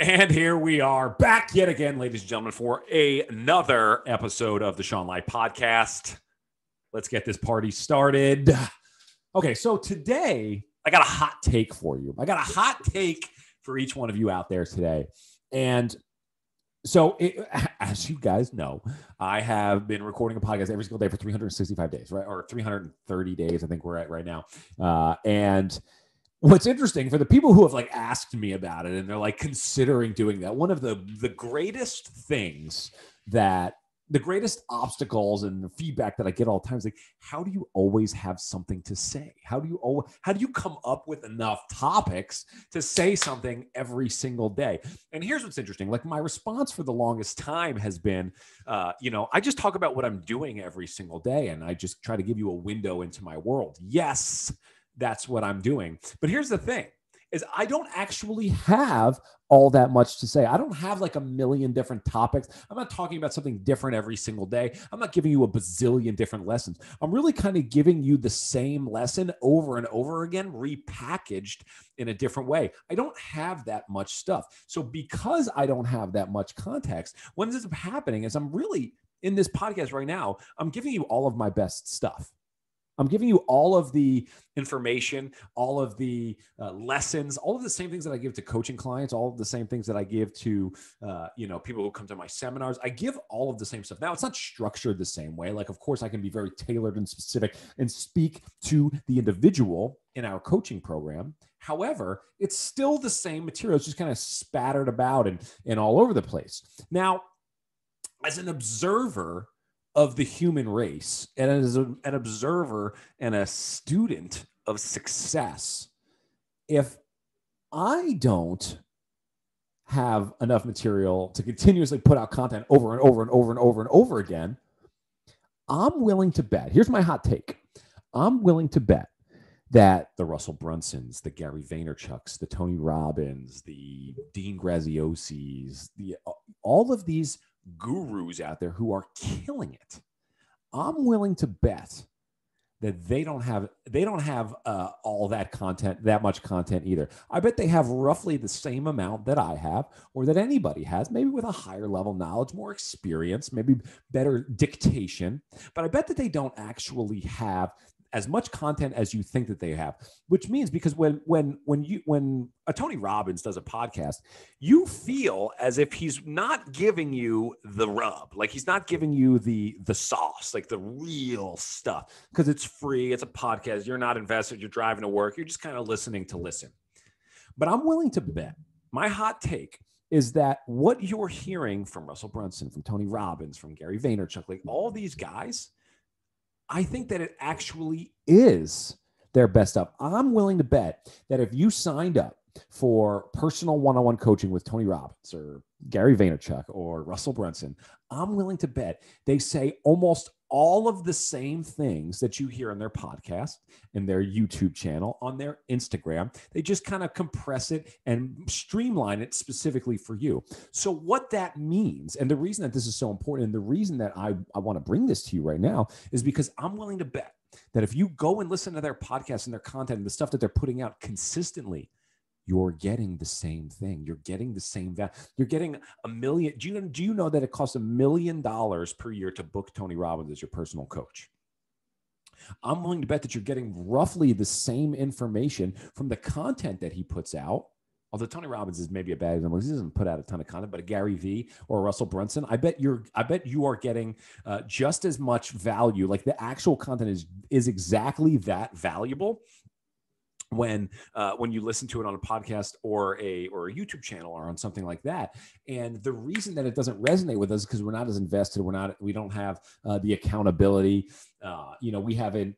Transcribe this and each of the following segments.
And here we are back yet again, ladies and gentlemen, for a, another episode of the Sean Light Podcast. Let's get this party started. Okay, so today I got a hot take for you. I got a hot take for each one of you out there today. And so, it, as you guys know, I have been recording a podcast every single day for 365 days, right? Or 330 days, I think we're at right now. Uh, and what's interesting for the people who have like asked me about it and they're like considering doing that one of the the greatest things that the greatest obstacles and feedback that I get all the time is like, how do you always have something to say? How do you always, how do you come up with enough topics to say something every single day? And here's what's interesting: like my response for the longest time has been, uh, you know, I just talk about what I'm doing every single day, and I just try to give you a window into my world. Yes, that's what I'm doing. But here's the thing is I don't actually have all that much to say. I don't have like a million different topics. I'm not talking about something different every single day. I'm not giving you a bazillion different lessons. I'm really kind of giving you the same lesson over and over again, repackaged in a different way. I don't have that much stuff. So, because I don't have that much context, what ends up happening is I'm really in this podcast right now, I'm giving you all of my best stuff. I'm giving you all of the information, all of the uh, lessons, all of the same things that I give to coaching clients, all of the same things that I give to uh, you know people who come to my seminars. I give all of the same stuff. Now it's not structured the same way. Like of course I can be very tailored and specific and speak to the individual in our coaching program. However, it's still the same material. It's just kind of spattered about and and all over the place. Now, as an observer of the human race and as an observer and a student of success if i don't have enough material to continuously put out content over and over and over and over and over again i'm willing to bet here's my hot take i'm willing to bet that the Russell Brunsons, the Gary Vaynerchuks, the Tony Robbins, the Dean Graziosis, the uh, all of these gurus out there who are killing it. I'm willing to bet that they don't have they don't have uh, all that content that much content either i bet they have roughly the same amount that i have or that anybody has maybe with a higher level knowledge more experience maybe better dictation but i bet that they don't actually have as much content as you think that they have which means because when when when you when a tony robbins does a podcast you feel as if he's not giving you the rub like he's not giving you the the sauce like the real stuff because it's free it's a podcast you're not invested you're driving to work you're just kind of listening to listen but i'm willing to bet my hot take is that what you're hearing from Russell Brunson, from Tony Robbins, from Gary Vaynerchuk, like all these guys, I think that it actually is their best stuff. I'm willing to bet that if you signed up for personal one-on-one coaching with Tony Robbins or Gary Vaynerchuk or Russell Brunson, I'm willing to bet they say almost all of the same things that you hear in their podcast, in their YouTube channel, on their Instagram. They just kind of compress it and streamline it specifically for you. So, what that means, and the reason that this is so important, and the reason that I, I want to bring this to you right now is because I'm willing to bet that if you go and listen to their podcast and their content and the stuff that they're putting out consistently, you're getting the same thing. You're getting the same value. You're getting a million. Do you, do you know that it costs a million dollars per year to book Tony Robbins as your personal coach? I'm willing to bet that you're getting roughly the same information from the content that he puts out. Although Tony Robbins is maybe a bad example, he doesn't put out a ton of content, but a Gary Vee or Russell Brunson, I bet you're, I bet you are getting uh, just as much value. Like the actual content is is exactly that valuable when uh, when you listen to it on a podcast or a or a YouTube channel or on something like that. And the reason that it doesn't resonate with us is because we're not as invested. We're not we don't have uh, the accountability. Uh, you know, we haven't.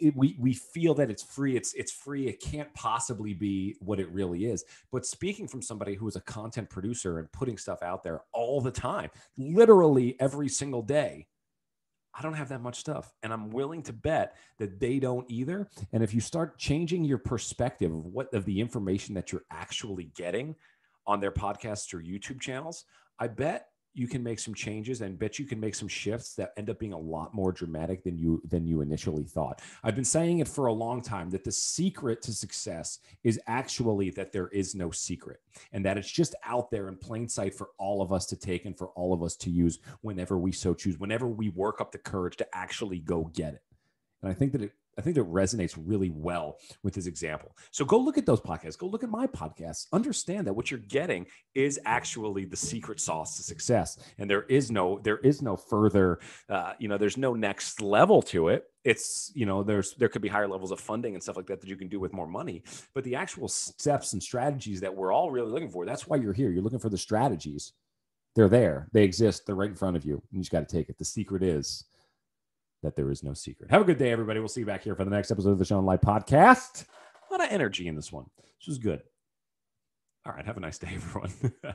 It, we we feel that it's free. It's it's free. It can't possibly be what it really is. But speaking from somebody who is a content producer and putting stuff out there all the time, literally every single day, I don't have that much stuff. And I'm willing to bet that they don't either. And if you start changing your perspective of what of the information that you're actually getting on their podcasts or YouTube channels, I bet you can make some changes and bet you can make some shifts that end up being a lot more dramatic than you than you initially thought. I've been saying it for a long time that the secret to success is actually that there is no secret and that it's just out there in plain sight for all of us to take and for all of us to use whenever we so choose, whenever we work up the courage to actually go get it. And I think that it I think that resonates really well with his example. So go look at those podcasts. Go look at my podcasts. Understand that what you're getting is actually the secret sauce to success, and there is no there is no further. Uh, you know, there's no next level to it. It's you know there's there could be higher levels of funding and stuff like that that you can do with more money, but the actual steps and strategies that we're all really looking for. That's why you're here. You're looking for the strategies. They're there. They exist. They're right in front of you. And you just got to take it. The secret is that there is no secret. Have a good day, everybody. We'll see you back here for the next episode of the Sean Light Podcast. A lot of energy in this one. This was good. All right. Have a nice day, everyone.